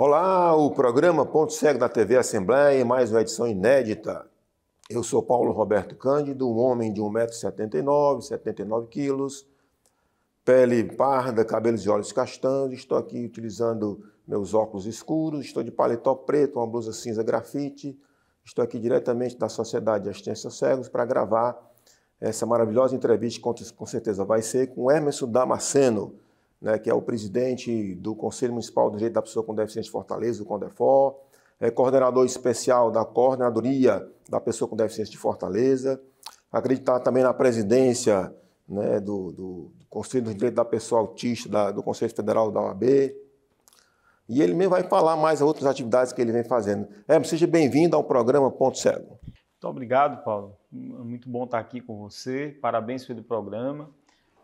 Olá, o programa Ponto Cego da TV Assembleia, mais uma edição inédita. Eu sou Paulo Roberto Cândido, um homem de 1,79m, 79kg, pele parda, cabelos e olhos castanhos. Estou aqui utilizando meus óculos escuros, estou de paletó preto, uma blusa cinza grafite. Estou aqui diretamente da Sociedade de Assistência Cegos para gravar essa maravilhosa entrevista, que com certeza vai ser, com Emerson Damasceno, né, que é o presidente do Conselho Municipal do Direito da Pessoa com Deficiência de Fortaleza, o CONDEFOR, é coordenador especial da Coordenadoria da Pessoa com Deficiência de Fortaleza, acreditar também na presidência né, do, do, Conselho do Direito da Pessoa Autista, da, do Conselho Federal da OAB. E ele mesmo vai falar mais outras atividades que ele vem fazendo. É, seja bem-vindo ao programa Ponto Cego. Muito obrigado, Paulo. Muito bom estar aqui com você. Parabéns pelo programa.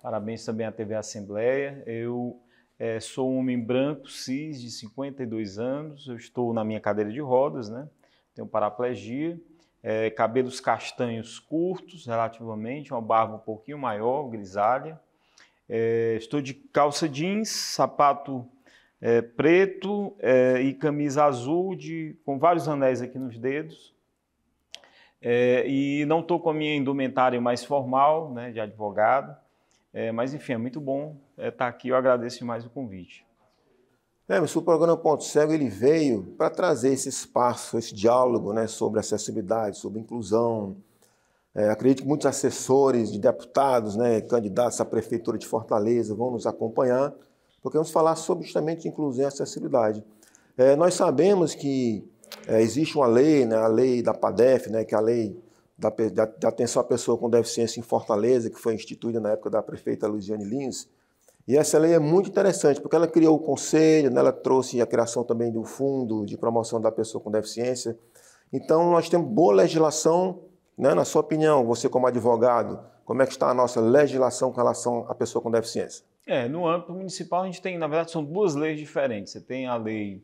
Parabéns também à TV Assembleia. Eu é, sou um homem branco, cis, de 52 anos. Eu estou na minha cadeira de rodas, né? Tenho paraplegia, é, cabelos castanhos curtos, relativamente, uma barba um pouquinho maior, grisalha. É, estou de calça jeans, sapato preto e camisa azul de, com vários anéis aqui nos dedos. e não estou com a minha indumentária mais formal, né, de advogado. É, mas, enfim, é muito bom estar é, tá aqui. Eu agradeço mais o convite. é, o programa Ponto Cego ele veio para trazer esse espaço, esse diálogo né, sobre acessibilidade, sobre inclusão. É, acredito que muitos assessores de deputados, né, candidatos à Prefeitura de Fortaleza vão nos acompanhar, porque vamos falar sobre justamente inclusão e acessibilidade. É, nós sabemos que é, existe uma lei, né, a lei da PADEF, né, que é a lei da, da, da, atenção à pessoa com deficiência em Fortaleza, que foi instituída na época da prefeita luciane Lins. E essa lei é muito interessante, porque ela criou o conselho, né? ela trouxe a criação também do fundo de promoção da pessoa com deficiência. Então, nós temos boa legislação, né? na sua opinião, você como advogado, como é que está a nossa legislação com relação à pessoa com deficiência? É, no âmbito municipal a gente tem, na verdade, são duas leis diferentes. Você tem a lei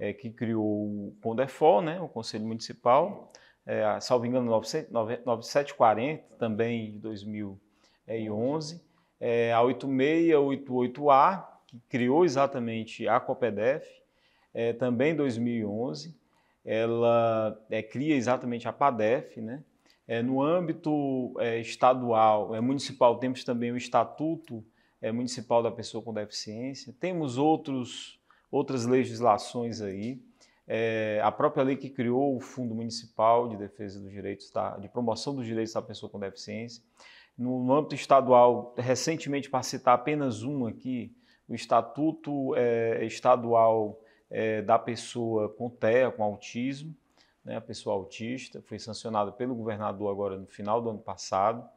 é, que criou o CONDEFOL, né, o Conselho Municipal, é, salvo engano, 9740, também de 2011, é, a 8688A, que criou exatamente a COPEDEF, é, também em 2011, ela é, cria exatamente a PADEF, né? É, no âmbito é, estadual, é, municipal, temos também o Estatuto é, Municipal da Pessoa com Deficiência, temos outros, outras legislações aí, é, a própria lei que criou o Fundo Municipal de Defesa dos Direitos, da, de Promoção dos Direitos da Pessoa com Deficiência. No, no âmbito estadual, recentemente, para citar apenas um aqui, o Estatuto é, Estadual é, da Pessoa com TEA, com Autismo, né, a pessoa autista, foi sancionado pelo governador agora no final do ano passado.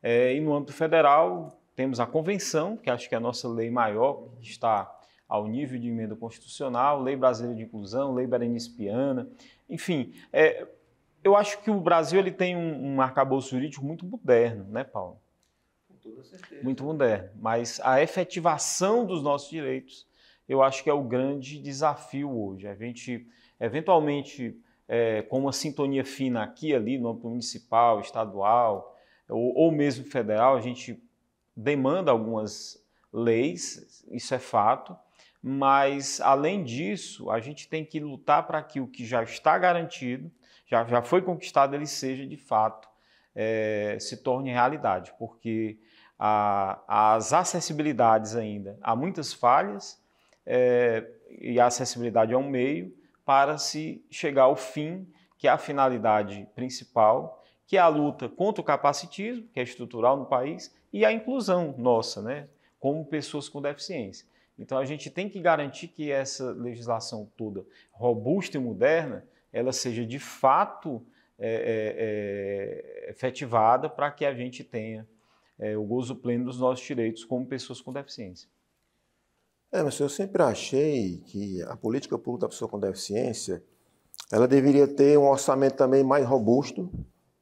É, e no âmbito federal, temos a Convenção, que acho que é a nossa lei maior, que está ao nível de emenda constitucional, Lei Brasileira de Inclusão, Lei Berenice Piana, enfim. É, eu acho que o Brasil ele tem um, um arcabouço jurídico muito moderno, né, Paulo? Com toda certeza. Muito moderno. Mas a efetivação dos nossos direitos, eu acho que é o grande desafio hoje. A gente, eventualmente, é, com uma sintonia fina aqui ali, no âmbito municipal, estadual, ou, ou mesmo federal, a gente demanda algumas leis, isso é fato, mas além disso, a gente tem que lutar para que o que já está garantido, já, já foi conquistado, ele seja de fato, é, se torne realidade, porque a, as acessibilidades ainda, há muitas falhas, é, e a acessibilidade é um meio para se chegar ao fim, que é a finalidade principal, que é a luta contra o capacitismo, que é estrutural no país, e a inclusão nossa, né, como pessoas com deficiência. Então a gente tem que garantir que essa legislação toda robusta e moderna ela seja de fato é, é, é, efetivada para que a gente tenha é, o gozo pleno dos nossos direitos como pessoas com deficiência. É, mas eu sempre achei que a política pública da pessoa com deficiência ela deveria ter um orçamento também mais robusto.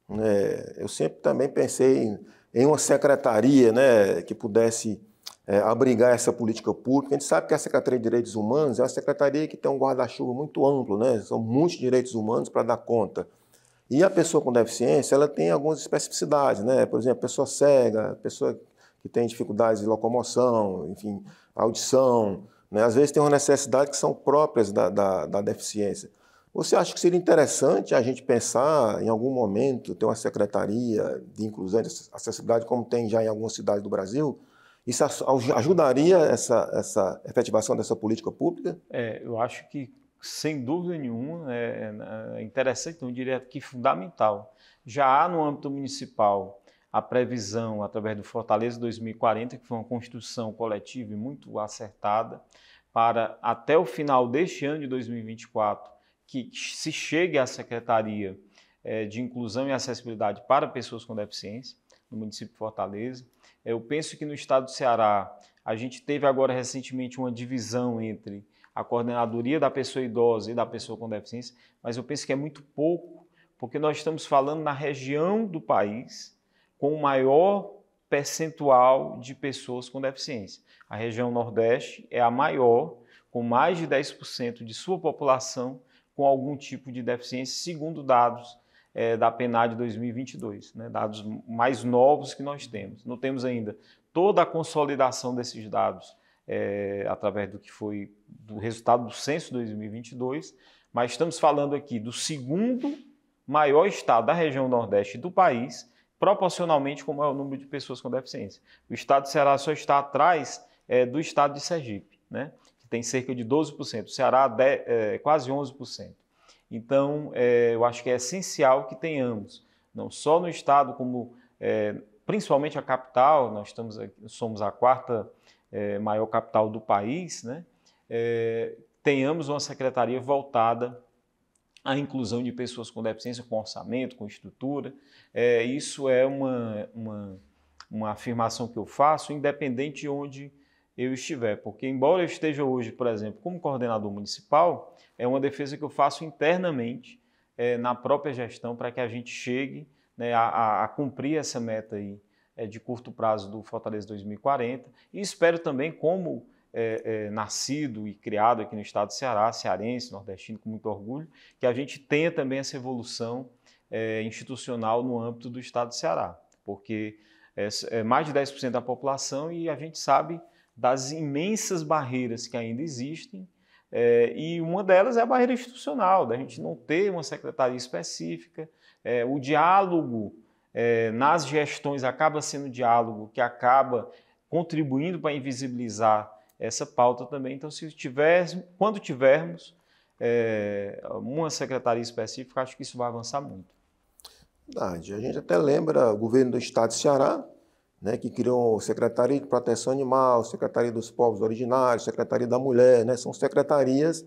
Né? Eu sempre também pensei em, em uma secretaria né, que pudesse é, abrigar essa política pública. A gente sabe que a Secretaria de Direitos Humanos é uma secretaria que tem um guarda-chuva muito amplo, né? são muitos direitos humanos para dar conta. E a pessoa com deficiência ela tem algumas especificidades, né? por exemplo, pessoa cega, pessoa que tem dificuldades de locomoção, enfim, audição. Né? Às vezes tem uma necessidade que são próprias da, da, da deficiência. Você acha que seria interessante a gente pensar em algum momento ter uma secretaria de inclusão, de acessibilidade, como tem já em algumas cidades do Brasil, isso ajudaria essa, essa efetivação dessa política pública? É, eu acho que, sem dúvida nenhuma, é, é, é interessante, não diria que fundamental. Já há no âmbito municipal a previsão, através do Fortaleza 2040, que foi uma construção coletiva e muito acertada, para até o final deste ano de 2024, que se chegue à Secretaria é, de Inclusão e Acessibilidade para Pessoas com Deficiência, no município de Fortaleza. Eu penso que no estado do Ceará, a gente teve agora recentemente uma divisão entre a coordenadoria da pessoa idosa e da pessoa com deficiência, mas eu penso que é muito pouco, porque nós estamos falando na região do país com o maior percentual de pessoas com deficiência. A região Nordeste é a maior, com mais de 10% de sua população com algum tipo de deficiência, segundo dados é, da PNAD 2022, né? dados mais novos que nós temos. Não temos ainda toda a consolidação desses dados é, através do que foi do resultado do censo 2022, mas estamos falando aqui do segundo maior estado da região nordeste do país, proporcionalmente como é o número de pessoas com deficiência. O estado de Ceará só está atrás é, do estado de Sergipe, né? que tem cerca de 12%, o Ceará de, é, quase 11%. Então, é, eu acho que é essencial que tenhamos, não só no Estado, como é, principalmente a capital, nós estamos, somos a quarta é, maior capital do país, né? É, tenhamos uma secretaria voltada à inclusão de pessoas com deficiência, com orçamento, com estrutura. É, isso é uma, uma, uma afirmação que eu faço, independente de onde eu estiver. Porque, embora eu esteja hoje, por exemplo, como coordenador municipal, é uma defesa que eu faço internamente é, na própria gestão para que a gente chegue né, a, a, cumprir essa meta aí, é, de curto prazo do Fortaleza 2040. E espero também, como é, é, nascido e criado aqui no estado do Ceará, cearense, nordestino, com muito orgulho, que a gente tenha também essa evolução é, institucional no âmbito do estado do Ceará. Porque é mais de 10% da população e a gente sabe das imensas barreiras que ainda existem, é, e uma delas é a barreira institucional, da gente não ter uma secretaria específica, é, o diálogo é, nas gestões acaba sendo diálogo que acaba contribuindo para invisibilizar essa pauta também. Então, se tivermos, quando tivermos é, uma secretaria específica, acho que isso vai avançar muito. Verdade. A gente até lembra o governo do estado de Ceará, né, que criou Secretaria de Proteção Animal, Secretaria dos Povos Originários, Secretaria da Mulher, né, são secretarias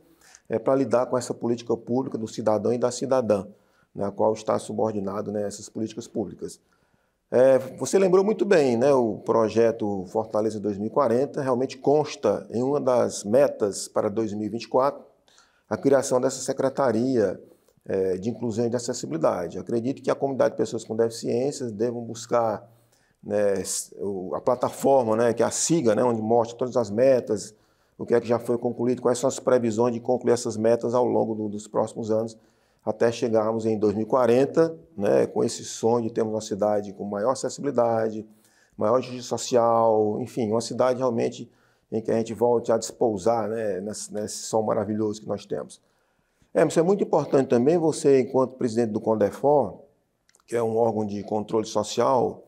é, para lidar com essa política pública do cidadão e da cidadã, na né, qual está subordinado né, essas políticas públicas. É, você lembrou muito bem, né, o projeto Fortaleza 2040 realmente consta em uma das metas para 2024 a criação dessa Secretaria é, de Inclusão e de Acessibilidade. Acredito que a comunidade de pessoas com deficiências devam buscar né, a plataforma, né, que é a SIGA, né, onde mostra todas as metas, o que é que já foi concluído, quais são as previsões de concluir essas metas ao longo do, dos próximos anos, até chegarmos em 2040, né, com esse sonho de termos uma cidade com maior acessibilidade, maior justiça social, enfim, uma cidade realmente em que a gente volte a despousar né, nesse, nesse sol maravilhoso que nós temos. É, é muito importante também você, enquanto presidente do CONDEFOR, que é um órgão de controle social,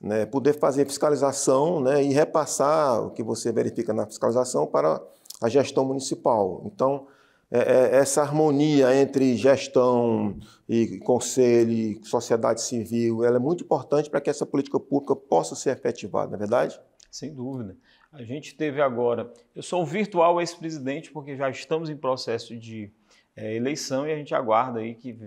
né, poder fazer fiscalização né, e repassar o que você verifica na fiscalização para a gestão municipal. Então, é, é, essa harmonia entre gestão e conselho, e sociedade civil, ela é muito importante para que essa política pública possa ser efetivada, não é verdade? Sem dúvida. A gente teve agora. Eu sou o virtual ex-presidente, porque já estamos em processo de é, eleição e a gente aguarda aí que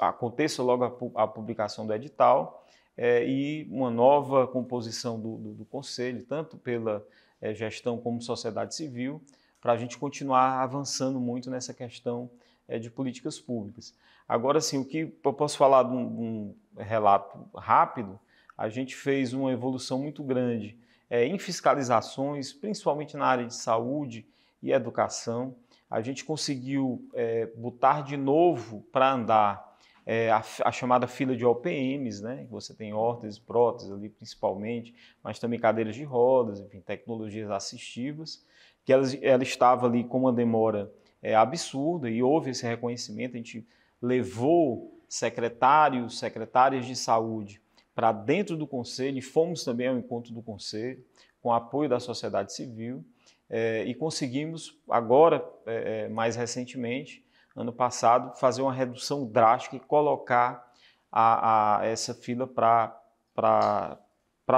aconteça logo a, a publicação do edital é, e uma nova composição do, do, do Conselho, tanto pela é, gestão como sociedade civil, para a gente continuar avançando muito nessa questão é, de políticas públicas. Agora, sim, o que eu posso falar de um, um relato rápido, a gente fez uma evolução muito grande é, em fiscalizações, principalmente na área de saúde e educação. A gente conseguiu é, botar de novo para andar é, a, a, chamada fila de OPMs, né? Você tem órteses, próteses ali principalmente, mas também cadeiras de rodas, enfim, tecnologias assistivas, que ela, ela estava ali com uma demora é, absurda e houve esse reconhecimento. A gente levou secretários, secretárias de saúde para dentro do conselho e fomos também ao encontro do conselho com apoio da sociedade civil é, e conseguimos agora é, é, mais recentemente ano passado, fazer uma redução drástica e colocar a, a essa fila para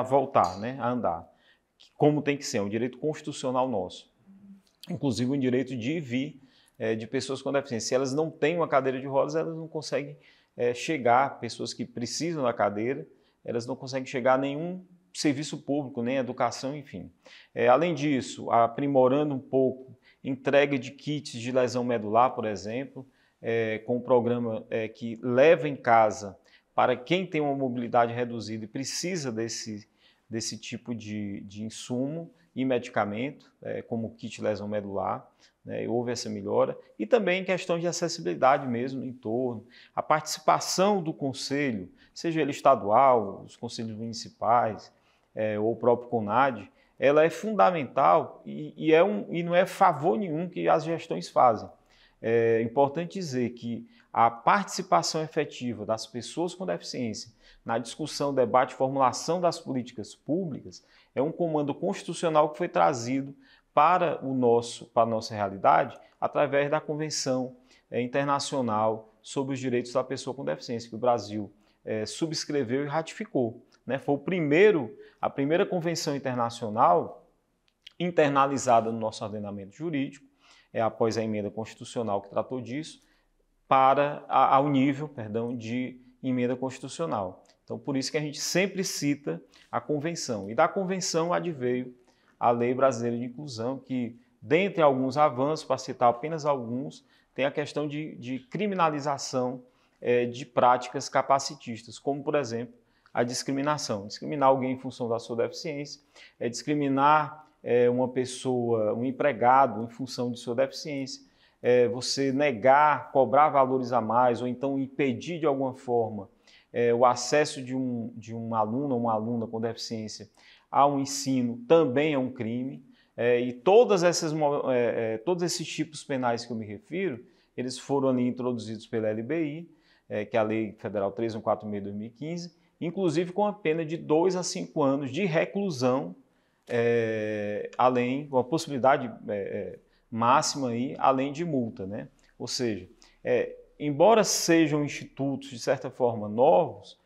voltar né, a andar. Como tem que ser, é um direito constitucional nosso. Inclusive um direito de ir vir é, de pessoas com deficiência. Se elas não têm uma cadeira de rodas, elas não conseguem é, chegar, pessoas que precisam da cadeira, elas não conseguem chegar a nenhum serviço público, nem educação, enfim. É, além disso, aprimorando um pouco entrega de kits de lesão medular, por exemplo, é, com um programa é, que leva em casa para quem tem uma mobilidade reduzida e precisa desse, desse tipo de, de insumo e medicamento, é, como o kit lesão medular. Né, houve essa melhora. E também questão de acessibilidade mesmo no entorno, a participação do conselho, seja ele estadual, os conselhos municipais é, ou o próprio CONAD, ela é fundamental e, e, é um, e não é favor nenhum que as gestões fazem. É importante dizer que a participação efetiva das pessoas com deficiência na discussão, debate e formulação das políticas públicas é um comando constitucional que foi trazido para, o nosso, para a nossa realidade através da Convenção é, Internacional sobre os Direitos da Pessoa com Deficiência, que o Brasil é, subscreveu e ratificou né, foi o primeiro, a primeira convenção internacional internalizada no nosso ordenamento jurídico, é após a emenda constitucional que tratou disso, para a, ao nível, perdão, de emenda constitucional. Então, por isso que a gente sempre cita a convenção. E da convenção adveio a Lei Brasileira de Inclusão, que, dentre alguns avanços, para citar apenas alguns, tem a questão de, de criminalização é, de práticas capacitistas, como, por exemplo, a discriminação. Discriminar alguém em função da sua deficiência é discriminar é, uma pessoa, um empregado, em função de sua deficiência. É, você negar, cobrar valores a mais ou então impedir de alguma forma é, o acesso de um, de um aluno ou uma aluna com deficiência ao ensino também é um crime. É, e todas essas, é, é, todos esses tipos penais que eu me refiro, eles foram ali introduzidos pela LBI, que é a Lei Federal 3146-2015, inclusive com a pena de 2 a 5 anos de reclusão, é, além, uma possibilidade é, é, máxima aí, além de multa. Né? Ou seja, é, embora sejam institutos, de certa forma, novos,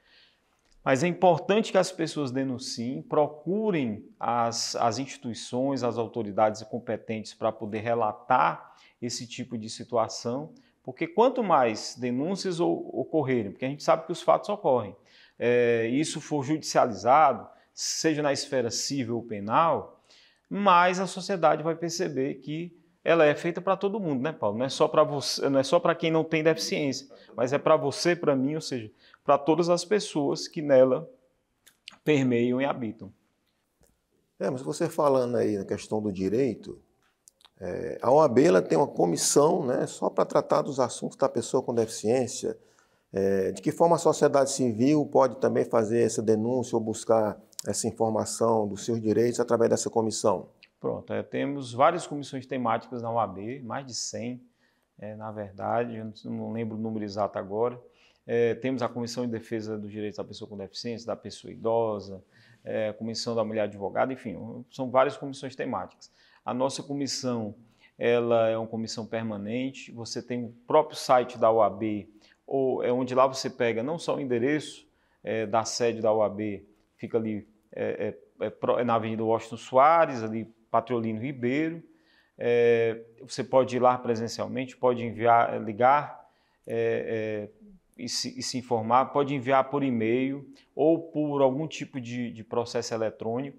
mas é importante que as pessoas denunciem, procurem as, as instituições, as autoridades competentes para poder relatar esse tipo de situação, porque quanto mais denúncias ocorrerem, porque a gente sabe que os fatos ocorrem, é, isso for judicializado, seja na esfera civil ou penal, mais a sociedade vai perceber que ela é feita para todo mundo, né, Paulo? Não é só para você, não é só para quem não tem deficiência, mas é para você, para mim, ou seja, para todas as pessoas que nela permeiam e habitam. É, mas você falando aí na questão do direito, é, a OAB tem uma comissão né, só para tratar dos assuntos da pessoa com deficiência, é, de que forma a sociedade civil pode também fazer essa denúncia ou buscar essa informação dos seus direitos através dessa comissão? Pronto, é, temos várias comissões temáticas na UAB, mais de 100, é, na verdade, não lembro o número exato agora. É, temos a Comissão de Defesa dos Direitos da Pessoa com Deficiência, da Pessoa Idosa, é, Comissão da Mulher Advogada, enfim, são várias comissões temáticas. A nossa comissão ela é uma comissão permanente, você tem o próprio site da UAB, ou é onde lá você pega não só o endereço é, da sede da UAB, fica ali é, é, é, é, na Avenida Washington Soares, ali Patrolino Ribeiro. É, você pode ir lá presencialmente, pode enviar, ligar e se, e, se, informar, pode enviar por e-mail ou por algum tipo de, de processo eletrônico.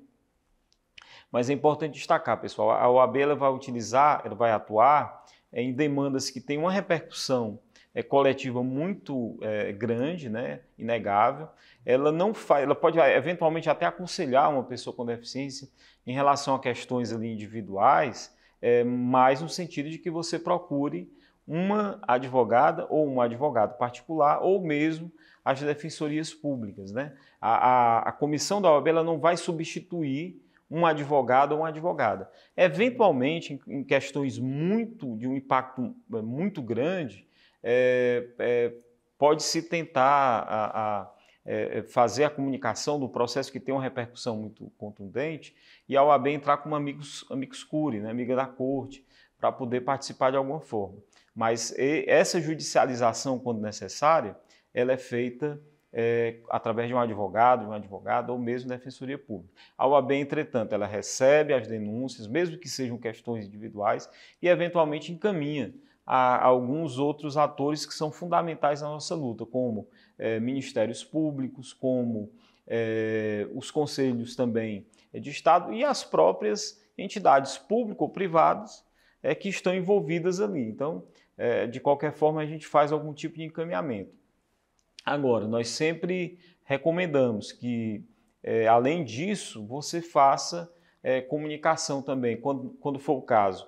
Mas é importante destacar, pessoal, a OAB ela vai utilizar, ela vai atuar em demandas que têm uma repercussão é, coletiva muito é, grande, né, inegável. Ela não faz, ela pode ah, eventualmente até aconselhar uma pessoa com deficiência em relação a questões ali individuais, é, mas no sentido de que você procure uma advogada ou um advogado particular ou mesmo as defensorias públicas, né? A, a, a comissão da OAB ela não vai substituir um advogado ou uma advogada. Eventualmente, em questões muito de um impacto é, muito grande, é, é, pode-se tentar a, a, é, é, fazer a comunicação do processo que tem uma repercussão muito contundente e a OAB entrar como amigos, amigos curi, né, amiga da corte, para poder participar de alguma forma. Mas e, essa judicialização, quando necessária, ela é feita é, através de um advogado, de uma advogada ou mesmo da defensoria pública. A OAB, entretanto, ela recebe as denúncias, mesmo que sejam questões individuais, e eventualmente encaminha a alguns outros atores que são fundamentais na nossa luta, como é, ministérios públicos, como é, os conselhos também eh, de Estado e as próprias entidades público ou privadas é, que estão envolvidas ali. Então, é, de qualquer forma, a gente faz algum tipo de encaminhamento. Agora, nós sempre recomendamos que, é, além disso, você faça é, comunicação também, quando, quando for o caso,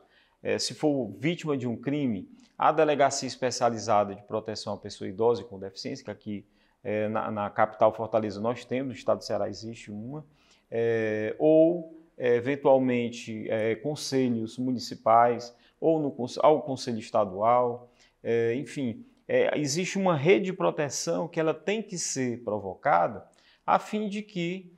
é, se for vítima de um crime, a Delegacia Especializada de Proteção à Pessoa Idosa e com Deficiência, que aqui é, na, na, capital Fortaleza nós temos, no estado do Ceará existe uma, é, ou eventualmente conselhos municipais, ou no, ao conselho estadual, enfim, existe uma rede de proteção que ela tem que ser provocada a fim de que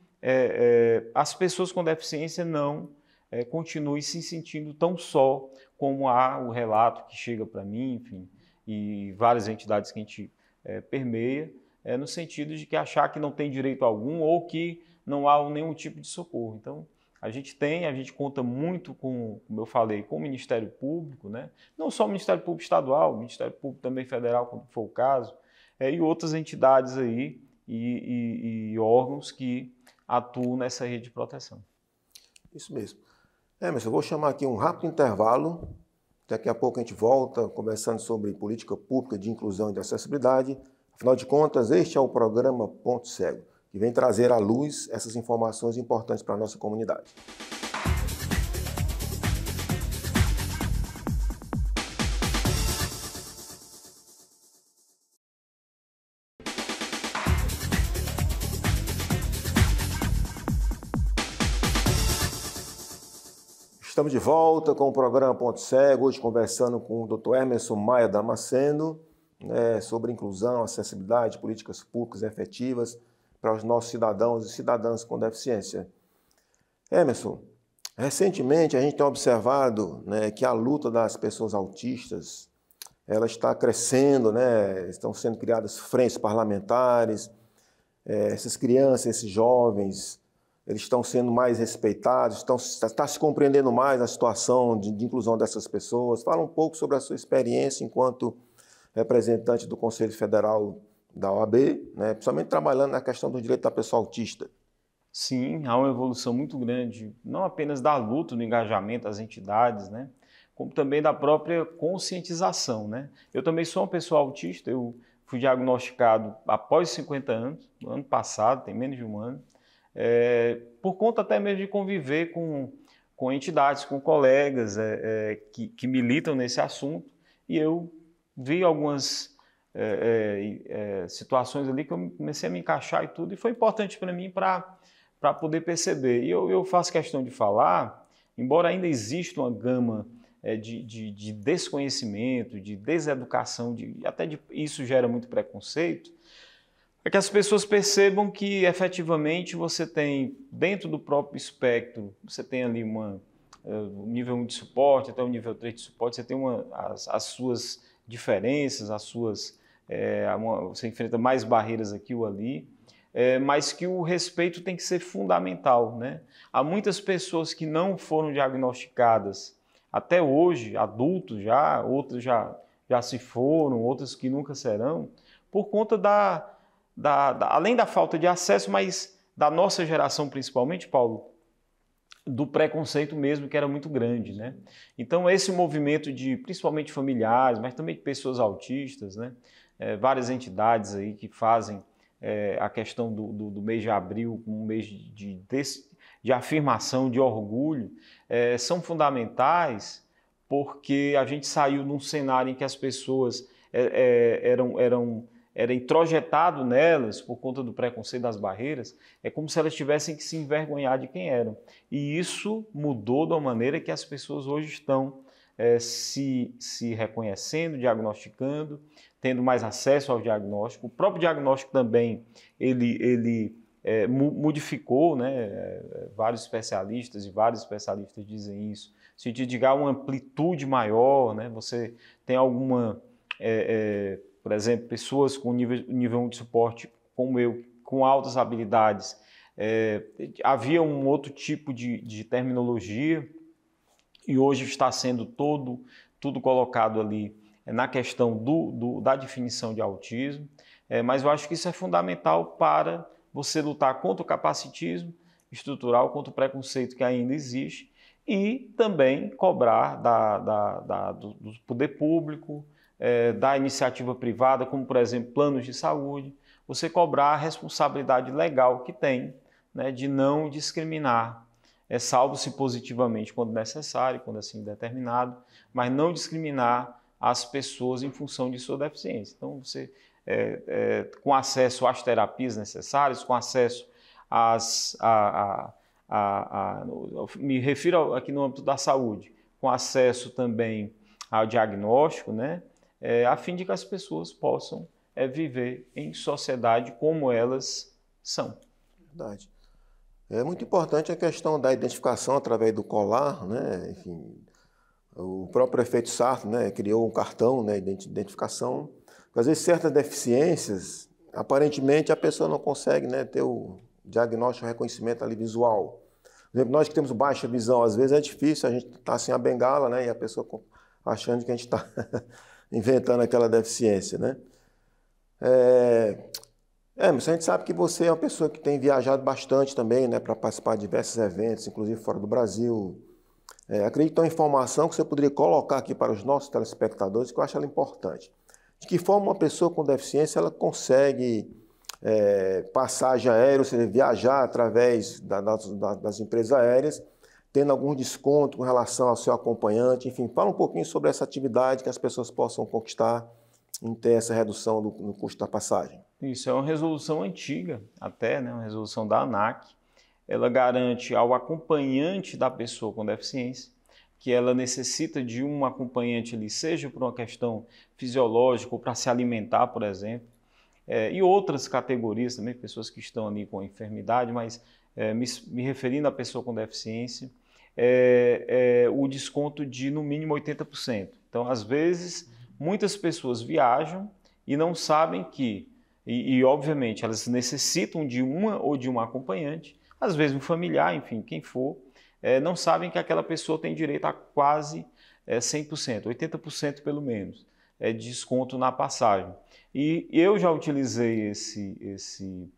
as pessoas com deficiência não é, continue se sentindo tão só como há o relato que chega para mim, enfim, e várias entidades que a gente é, permeia, é, no sentido de que achar que não tem direito algum ou que não há nenhum tipo de socorro. Então, a gente tem, a gente conta muito com, como eu falei, com o Ministério Público, né? não só o Ministério Público Estadual, o Ministério Público também Federal, quando for o caso, é, e outras entidades aí e, e, e órgãos que atuam nessa rede de proteção. Isso mesmo. É, mas eu vou chamar aqui um rápido intervalo. Daqui a pouco a gente volta conversando sobre política pública de inclusão e de acessibilidade. Afinal de contas, este é o programa Ponto Cego, que vem trazer à luz essas informações importantes para a nossa comunidade. Estamos de volta com o programa Ponto Cego, hoje conversando com o Dr. Emerson Maia Damasceno né, sobre inclusão, acessibilidade, políticas públicas efetivas para os nossos cidadãos e cidadãs com deficiência. Emerson, recentemente a gente tem observado né, que a luta das pessoas autistas ela está crescendo, né, estão sendo criadas frentes parlamentares, é, essas crianças, esses jovens eles estão sendo mais respeitados, estão está tá se compreendendo mais a situação de, de, inclusão dessas pessoas. Fala um pouco sobre a sua experiência enquanto representante do Conselho Federal da OAB, né, principalmente trabalhando na questão do direito da pessoa autista. Sim, há uma evolução muito grande, não apenas da luta, do engajamento das entidades, né, como também da própria conscientização. Né? Eu também sou uma pessoa autista, eu fui diagnosticado após 50 anos, ano passado, tem menos de um ano, é, por conta até mesmo de conviver com, com entidades, com colegas é, é, que, que, militam nesse assunto, e eu vi algumas é, é, é, situações ali que eu comecei a me encaixar e tudo, e foi importante para mim para poder perceber. E eu, eu faço questão de falar, embora ainda exista uma gama de, de, de, desconhecimento, de deseducação, de, até de, isso gera muito preconceito, para é que as pessoas percebam que efetivamente você tem dentro do próprio espectro, você tem ali uma uh, nível 1 de suporte até o nível 3 de suporte, você tem uma, as, as suas diferenças, as suas é, uma, você enfrenta mais barreiras aqui ou ali, é, mas que o respeito tem que ser fundamental, né? Há muitas pessoas que não foram diagnosticadas até hoje, adultos já, outras já já se foram, outras que nunca serão, por conta da da, da, além da falta de acesso, mas da nossa geração principalmente, Paulo, do preconceito mesmo que era muito grande, né? Então esse movimento de principalmente familiares, mas também de pessoas autistas, né? É, várias entidades aí que fazem é, a questão do, do, do, mês de abril como um mês de, de, de, afirmação, de orgulho, é, são fundamentais porque a gente saiu num cenário em que as pessoas é, é, eram, eram era introjetado nelas por conta do preconceito das barreiras, é como se elas tivessem que se envergonhar de quem eram. E isso mudou da maneira que as pessoas hoje estão é, se, se reconhecendo, diagnosticando, tendo mais acesso ao diagnóstico. O próprio diagnóstico também, ele, ele é, modificou, né? É, vários especialistas e vários especialistas dizem isso, no sentido de dar uma amplitude maior, né? você tem alguma... É, é por exemplo, pessoas com nível, nível 1 de suporte, como eu, com altas habilidades. É, havia um outro tipo de, de terminologia e hoje está sendo todo tudo colocado ali é, na questão do, do, da definição de autismo, é, mas eu acho que isso é fundamental para você lutar contra o capacitismo estrutural, contra o preconceito que ainda existe e também cobrar da, da, da, do, do poder público, é, da iniciativa privada, como por exemplo planos de saúde, você cobrar a responsabilidade legal que tem né, de não discriminar, é, salvo-se positivamente quando necessário, quando é assim determinado, mas não discriminar as pessoas em função de sua deficiência. Então, você, é, é, com acesso às terapias necessárias, com acesso às. a, me refiro aqui no âmbito da saúde, com acesso também ao diagnóstico, né? é, a fim de que as pessoas possam é, viver em sociedade como elas são. Verdade. É muito importante a questão da identificação através do colar, né? Enfim, o próprio prefeito Sarto né, criou um cartão né, de identificação. às vezes, certas deficiências, aparentemente, a pessoa não consegue né, ter o diagnóstico, o reconhecimento ali visual. Por exemplo, nós que temos baixa visão, às vezes é difícil, a gente está sem assim, a bengala né, e a pessoa achando que a gente está inventando aquela deficiência, né? É, é, mas a gente sabe que você é uma pessoa que tem viajado bastante também, né, para participar de diversos eventos, inclusive fora do Brasil. É, acredito em uma informação que você poderia colocar aqui para os nossos telespectadores, que eu acho ela importante. De que forma uma pessoa com deficiência ela consegue é, passagem aérea, ou seja, viajar através da, das empresas aéreas tendo algum desconto com relação ao seu acompanhante. Enfim, fala um pouquinho sobre essa atividade que as pessoas possam conquistar em ter essa redução do, no custo da passagem. Isso é uma resolução antiga, até, né, uma resolução da ANAC. Ela garante ao acompanhante da pessoa com deficiência que ela necessita de um acompanhante ali, seja por uma questão fisiológica ou para se alimentar, por exemplo, é, e outras categorias também, pessoas que estão ali com enfermidade, mas é, me, me referindo à pessoa com deficiência, é, é, o desconto de no mínimo 80%. Então, às vezes, muitas pessoas viajam e não sabem que, e, e obviamente elas necessitam de uma ou de um acompanhante, às vezes um familiar, enfim, quem for, é, não sabem que aquela pessoa tem direito a quase é, 100%, 80% pelo menos, é, de desconto na passagem. E eu já utilizei esse, esse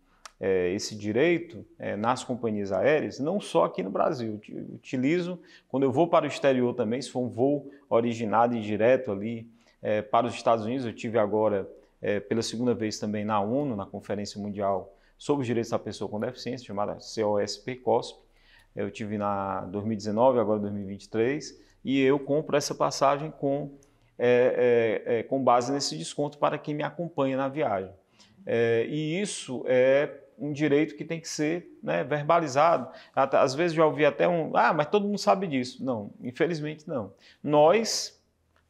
é, esse direito é, nas companhias aéreas, não só aqui no Brasil. Eu utilizo quando eu vou para o exterior também, se for um voo originado e direto ali é, para os Estados Unidos. Eu tive agora pela segunda vez também na ONU, na Conferência Mundial sobre os Direitos da Pessoa com Deficiência, chamada COSP-COSP. Eu tive na 2019, agora 2023, e eu compro essa passagem com, é, é, com base nesse desconto para quem me acompanha na viagem. É, e isso é um direito que tem que ser né, verbalizado. Às vezes já ouvi até um, ah, mas todo mundo sabe disso. Não, infelizmente não. Nós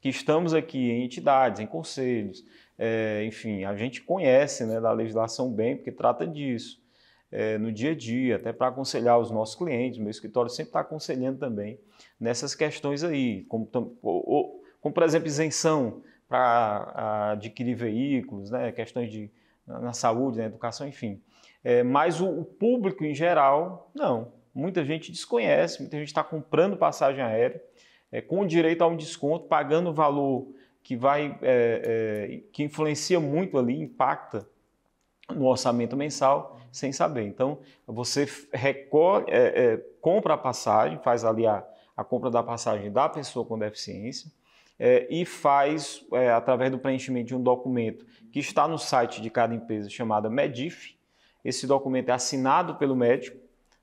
que estamos aqui em entidades, em conselhos, é, enfim, a gente conhece né, da legislação bem, porque trata disso é, no dia a dia, até para aconselhar os nossos clientes. Meu escritório sempre está aconselhando também nessas questões aí, como, ou, como por exemplo, isenção para adquirir veículos, né, questões de, na saúde, na educação, enfim. É, mas o, o público em geral, não. Muita gente desconhece, muita gente está comprando passagem aérea é, com direito a um desconto, pagando o valor que vai é, é, que influencia muito ali, impacta no orçamento mensal, sem saber. Então você é, é, compra a passagem, faz ali a, a compra da passagem da pessoa com deficiência. É, e faz, é, através do preenchimento de um documento que está no site de cada empresa chamada Medif, esse documento é assinado pelo médico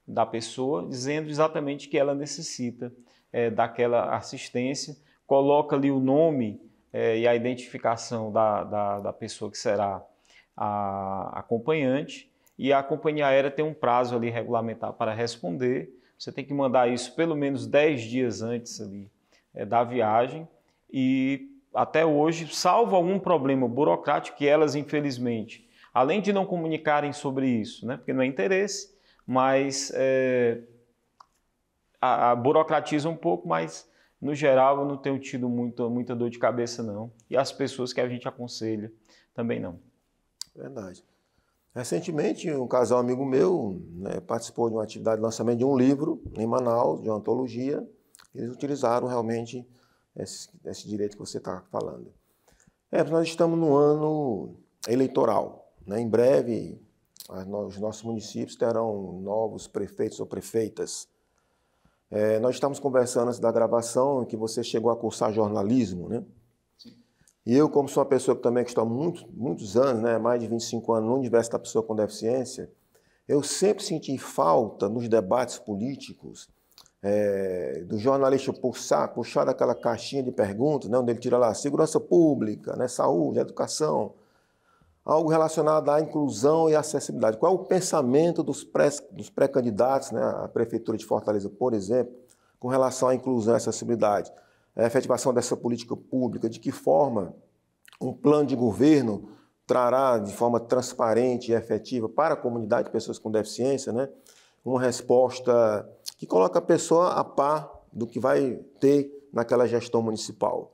da pessoa, dizendo exatamente que ela necessita é, daquela assistência, coloca ali o nome é, e a identificação da, da, da, pessoa que será a acompanhante, e a companhia aérea tem um prazo ali regulamentar para responder. Você tem que mandar isso pelo menos 10 dias antes ali é, da viagem, e até hoje, salvo algum problema burocrático que elas, infelizmente, Além de não comunicarem sobre isso, né? porque não é interesse, mas é, a, a burocratiza um pouco, mas no geral eu não tenho tido muito, muita dor de cabeça não. E as pessoas que a gente aconselha também não. Verdade. Recentemente, um casal amigo meu né, participou de uma atividade de lançamento de um livro em Manaus, de uma antologia. Eles utilizaram realmente esse, esse direito que você está falando. É, nós estamos no ano eleitoral. Né? Em breve, os nossos municípios terão novos prefeitos ou prefeitas. É, nós estávamos conversando antes da gravação que você chegou a cursar jornalismo, né? Sim. E eu, como sou uma pessoa que também que estou há muito, muitos anos, né, mais de 25 anos, no universo da pessoa com deficiência, eu sempre senti falta nos debates políticos é, do jornalista puxar, puxar daquela caixinha de perguntas, né, onde ele tira lá segurança pública, né, saúde, educação, algo relacionado à inclusão e acessibilidade. Qual é o pensamento dos pré-candidatos né, à Prefeitura de Fortaleza, por exemplo, com relação à inclusão e acessibilidade? A efetivação dessa política pública, de que forma um plano de governo trará de forma transparente e efetiva para a comunidade de pessoas com deficiência né, uma resposta que coloca a pessoa a par do que vai ter naquela gestão municipal.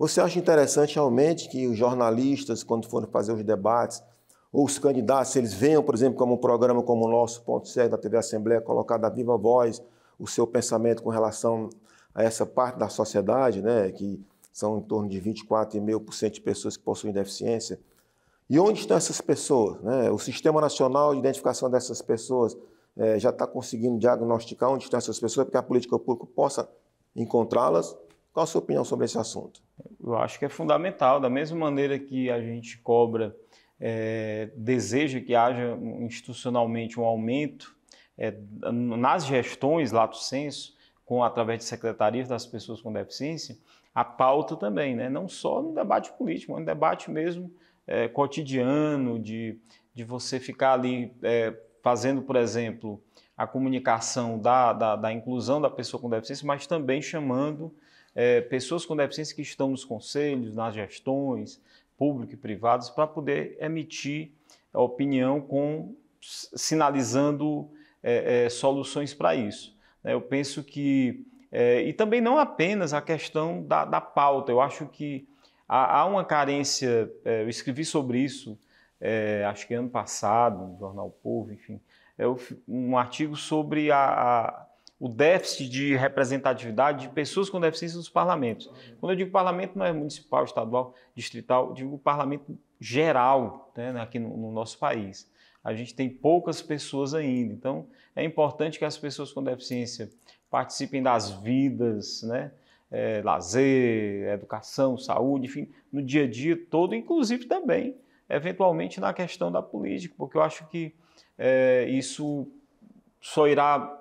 Você acha interessante realmente que os jornalistas, quando forem fazer os debates, ou os candidatos, eles venham, por exemplo, como um programa como o nosso, Ponto Cego da TV Assembleia, colocar da viva voz o seu pensamento com relação a essa parte da sociedade, né, que são em torno de 24,5% de pessoas que possuem deficiência. E onde estão essas pessoas? Né? O Sistema Nacional de Identificação dessas pessoas é, já está conseguindo diagnosticar onde estão essas pessoas, para que a política pública possa encontrá-las. Qual a sua opinião sobre esse assunto? Eu acho que é fundamental, da mesma maneira que a gente cobra, é, deseja que haja institucionalmente um aumento é, nas gestões, lato senso, com, através de secretarias das pessoas com deficiência, a pauta também, né? não só no debate político, mas no debate mesmo é, cotidiano, de, de você ficar ali é, fazendo, por exemplo, a comunicação da, da, da, inclusão da pessoa com deficiência, mas também chamando é, pessoas com deficiência que estão nos conselhos, nas gestões, público e privadas, para poder emitir a opinião com sinalizando é, é, soluções para isso. Né? Eu penso que é, e também não apenas a questão da, da pauta. Eu acho que há, há uma carência. É, eu escrevi sobre isso, é, acho que ano passado, no jornal Povo, enfim, um artigo sobre a o déficit de representatividade de pessoas com deficiência nos parlamentos. Quando eu digo parlamento, não é municipal, estadual, distrital, digo parlamento geral né, aqui no, no, nosso país. A gente tem poucas pessoas ainda, então é importante que as pessoas com deficiência participem das vidas, né? É, lazer, educação, saúde, enfim, no dia a dia todo, inclusive também, eventualmente, na questão da política, porque eu acho que é, isso só irá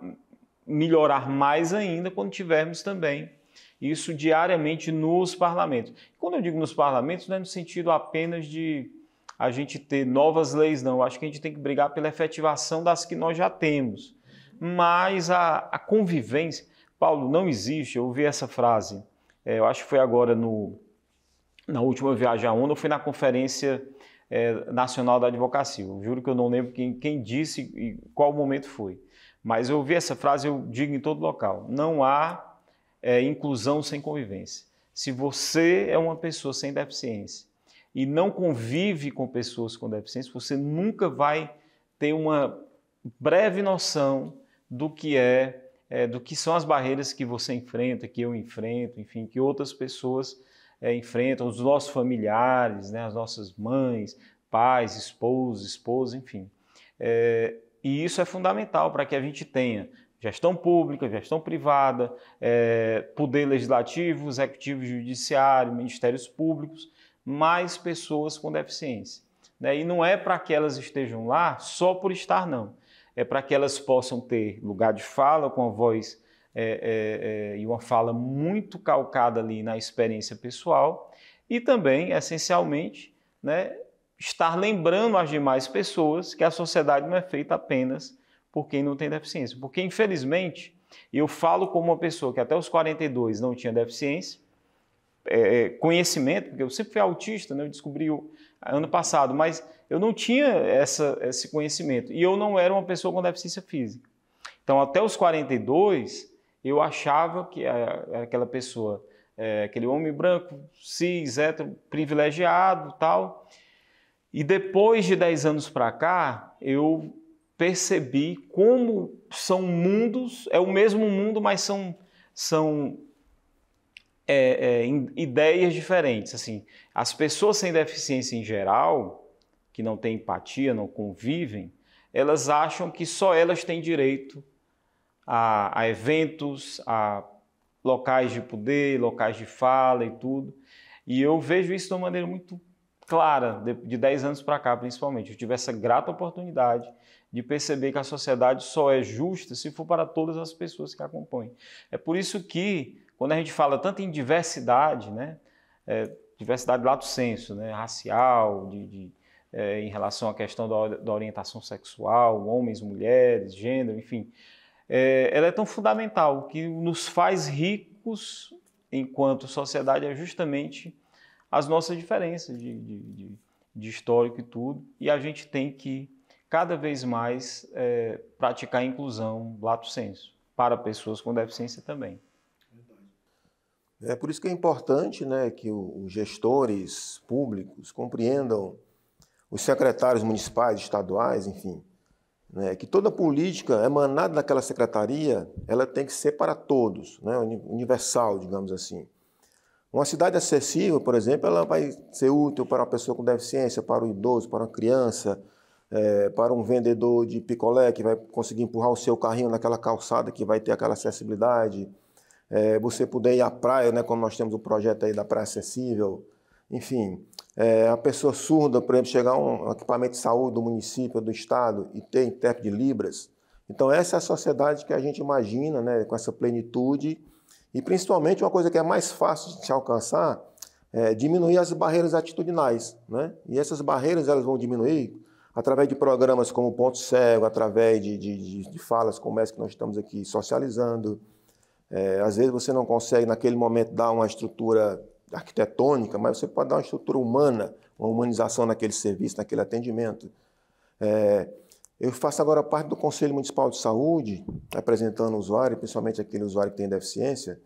melhorar mais ainda quando tivermos também isso diariamente nos parlamentos. Quando eu digo nos parlamentos, não é no sentido apenas de a gente ter novas leis, não. Eu acho que a gente tem que brigar pela efetivação das que nós já temos. Mas a, a convivência. Paulo, não existe. Eu ouvi essa frase, é, eu acho que foi agora no, na última viagem à ONU, foi na Conferência é, Nacional da Advocacia. Eu juro que eu não lembro quem, quem disse e qual momento foi mas eu ouvi essa frase, eu digo em todo local: não há é, inclusão sem convivência. Se você é uma pessoa sem deficiência e não convive com pessoas com deficiência, você nunca vai ter uma breve noção do que é, é do que são as barreiras que você enfrenta, que eu enfrento, enfim, que outras pessoas é, enfrentam, os nossos familiares, né, as nossas mães, pais, esposos, esposas, enfim. É, e isso é fundamental para que a gente tenha gestão pública, gestão privada, é, poder legislativo, executivo, judiciário, ministérios públicos, mais pessoas com deficiência. Né? E não é para que elas estejam lá só por estar, não. É para que elas possam ter lugar de fala com a voz é, é, é, e uma fala muito calcada ali na experiência pessoal e também, essencialmente, né, estar lembrando às demais pessoas que a sociedade não é feita apenas por quem não tem deficiência. Porque, infelizmente, eu falo como uma pessoa que até os 42 não tinha deficiência, é, é, conhecimento, porque eu sempre fui autista, né? eu descobri o, ano passado, mas eu não tinha essa, esse conhecimento e eu não era uma pessoa com deficiência física. Então, até os 42, eu achava que era aquela pessoa, é, aquele homem branco, cis, hétero, privilegiado tal, e depois de 10 anos para cá, eu percebi como são mundos, é o mesmo mundo, mas são, são é, é, ideias diferentes. Assim, as pessoas sem deficiência em geral, que não têm empatia, não convivem, elas acham que só elas têm direito a, a eventos, a locais de poder, locais de fala e tudo. E eu vejo isso de uma maneira muito clara, de 10 anos para cá principalmente. Eu tive essa grata oportunidade de perceber que a sociedade só é justa se for para todas as pessoas que a compõem. É por isso que, quando a gente fala tanto em diversidade, né, é, diversidade lato senso, né, racial, de, de é, em relação à questão da, da, orientação sexual, homens, mulheres, gênero, enfim, é, ela é tão fundamental que nos faz ricos enquanto sociedade é justamente as nossas diferenças de, de, de histórico e tudo, e a gente tem que cada vez mais é, praticar a inclusão lato senso para pessoas com deficiência também. É por isso que é importante né, que os gestores públicos compreendam os secretários municipais, estaduais, enfim, né, que toda política emanada daquela secretaria, ela tem que ser para todos, né, universal, digamos assim. Uma cidade acessível, por exemplo, ela vai ser útil para uma pessoa com deficiência, para um idoso, para uma criança, é, para um vendedor de picolé que vai conseguir empurrar o seu carrinho naquela calçada que vai ter aquela acessibilidade. É, você poder ir à praia, né, como nós temos o projeto aí da Praia Acessível. Enfim, é, a pessoa surda, por exemplo, chegar a um equipamento de saúde do município, do estado e ter intérprete de Libras. Então, essa é a sociedade que a gente imagina, né, com essa plenitude e principalmente uma coisa que é mais fácil de se alcançar é diminuir as barreiras atitudinais. Né? E essas barreiras elas vão diminuir através de programas como Ponto Cego, através de, de, de falas como essa que nós estamos aqui socializando. É, às vezes você não consegue, naquele momento, dar uma estrutura arquitetônica, mas você pode dar uma estrutura humana, uma humanização naquele serviço, naquele atendimento. É, eu faço agora parte do Conselho Municipal de Saúde, apresentando o usuário, principalmente aquele usuário que tem deficiência.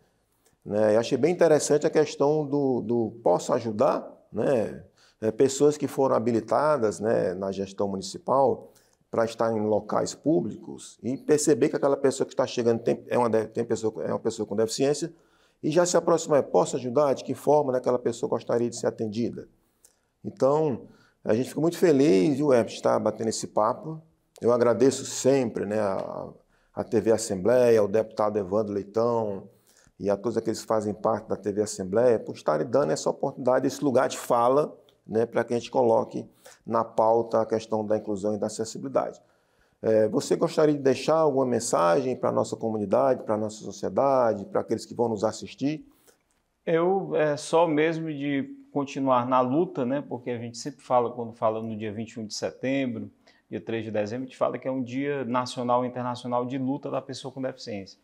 Né? Eu achei bem interessante a questão do, do posso ajudar, né? É, pessoas que foram habilitadas né, na gestão municipal para estar em locais públicos e perceber que aquela pessoa que está chegando tem, é, uma, tem pessoa, é uma pessoa com deficiência e já se aproximar, posso ajudar? De que forma né, aquela pessoa gostaria de ser atendida? Então, a gente ficou muito feliz, o Hermes, estar tá batendo esse papo. Eu agradeço sempre né, a, a TV Assembleia, ao deputado Evandro Leitão e a todos aqueles que fazem parte da TV Assembleia por estarem dando essa oportunidade, esse lugar de fala, né, para que a gente coloque na pauta a questão da inclusão e da acessibilidade. É, você gostaria de deixar alguma mensagem para a nossa comunidade, para a nossa sociedade, para aqueles que vão nos assistir? Eu é, só mesmo de continuar na luta, né, porque a gente sempre fala, quando fala no dia 21 de setembro, dia 3 de dezembro, te fala que é um dia nacional e internacional de luta da pessoa com deficiência.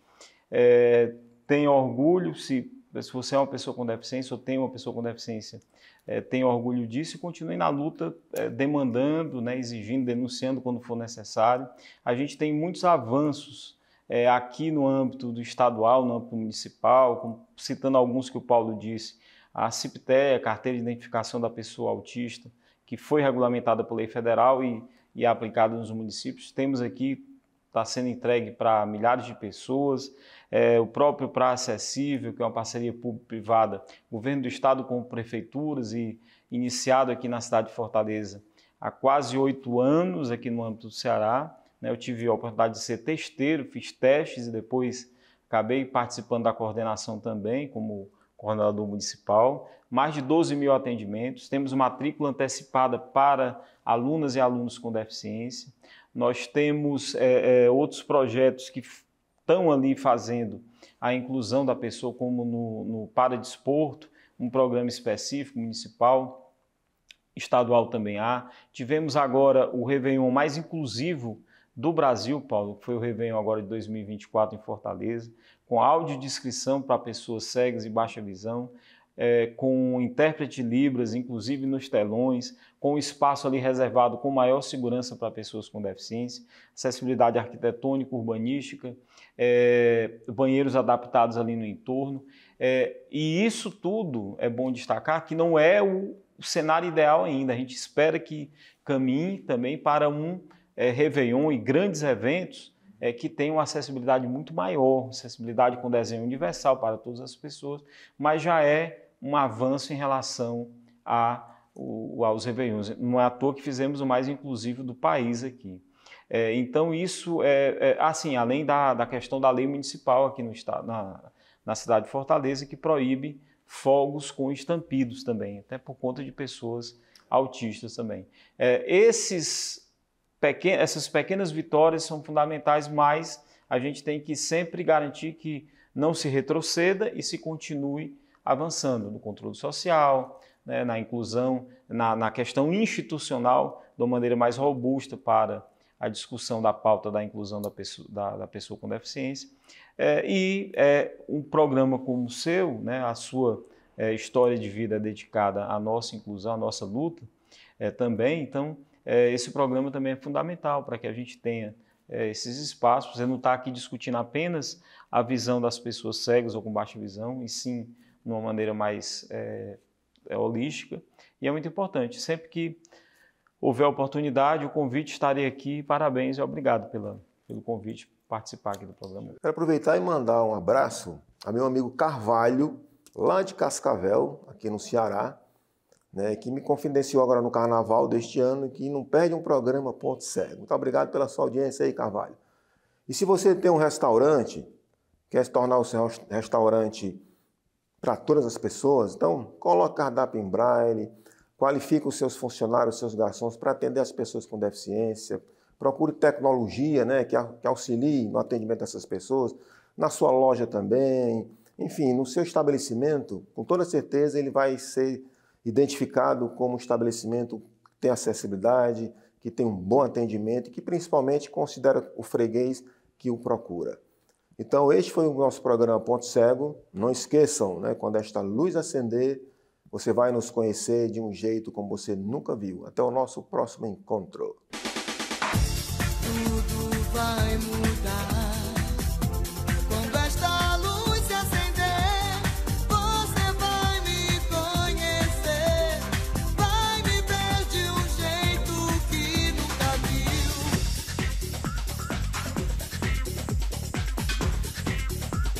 É, tenho orgulho, se, se você é uma pessoa com deficiência ou tem uma pessoa com deficiência, é, tenho orgulho disso e continue na luta, é, demandando, né, exigindo, denunciando quando for necessário. A gente tem muitos avanços é, aqui no âmbito do estadual, no âmbito municipal, com, citando alguns que o Paulo disse, a CIPTE, a Carteira de Identificação da Pessoa Autista, que foi regulamentada pela lei federal e e aplicado nos municípios. Temos aqui, está sendo entregue para milhares de pessoas. É, o próprio Pra Acessível, é que é uma parceria público-privada, governo do estado com prefeituras e iniciado aqui na cidade de Fortaleza há quase oito anos aqui no âmbito do Ceará. Né? Eu tive a oportunidade de ser testeiro, fiz testes e depois acabei participando da coordenação também como coordenador municipal, mais de 12 mil atendimentos, temos matrícula antecipada para alunas e alunos com deficiência, nós temos é, é, outros projetos que estão ali fazendo a inclusão da pessoa, como no, no Desporto, um programa específico municipal, estadual também há. Tivemos agora o Réveillon mais inclusivo do Brasil, Paulo, que foi o Réveillon agora de 2024 em Fortaleza com áudio descrição para pessoas cegas e baixa visão, é, com intérprete Libras, inclusive nos telões, com espaço ali reservado com maior segurança para pessoas com deficiência, acessibilidade arquitetônica, urbanística, é, banheiros adaptados ali no entorno. É, e isso tudo é bom destacar que não é o, o cenário ideal ainda. A gente espera que caminhe também para um é, Réveillon e grandes eventos é, que tem uma acessibilidade muito maior, acessibilidade com desenho universal para todas as pessoas, mas já é um avanço em relação a, o, aos Réveillons. Não é à toa que fizemos o mais inclusivo do país aqui. É, então, isso é, é, assim, além da, da questão da lei municipal aqui no estado, na, na cidade de Fortaleza, que proíbe fogos com estampidos também, até por conta de pessoas autistas também. É, esses essas pequenas vitórias são fundamentais, mas a gente tem que sempre garantir que não se retroceda e se continue avançando no controle social, né, na inclusão, na, na questão institucional, de uma maneira mais robusta para a discussão da pauta da inclusão da pessoa, da, da pessoa com deficiência. É, e é, um programa como o seu, né, a sua é, história de vida é dedicada à nossa inclusão, à nossa luta é, também, então é, esse programa também é fundamental para que a gente tenha é, esses espaços. Você não está aqui discutindo apenas a visão das pessoas cegas ou com baixa visão, e sim de uma maneira mais é, é, holística. E é muito importante. Sempre que houver oportunidade, o convite estarei aqui. Parabéns e obrigado pela, pelo convite participar aqui do programa. Quero aproveitar e mandar um abraço a meu amigo Carvalho, lá de Cascavel, aqui no Ceará, né, que me confidenciou agora no carnaval deste ano que não perde um programa Ponto Cego. Muito obrigado pela sua audiência aí, Carvalho. E se você tem um restaurante, quer se tornar o seu restaurante para todas as pessoas, então coloque cardápio em braille, qualifique os seus funcionários, os seus garçons para atender as pessoas com deficiência, procure tecnologia né, que, auxilie no atendimento dessas pessoas, na sua loja também, enfim, no seu estabelecimento, com toda certeza ele vai ser identificado como um estabelecimento que tem acessibilidade, que tem um bom atendimento e que principalmente considera o freguês que o procura. Então, este foi o nosso programa Ponto Cego. Não esqueçam, né, quando esta luz acender, você vai nos conhecer de um jeito como você nunca viu. Até o nosso próximo encontro. Tudo vai mudar.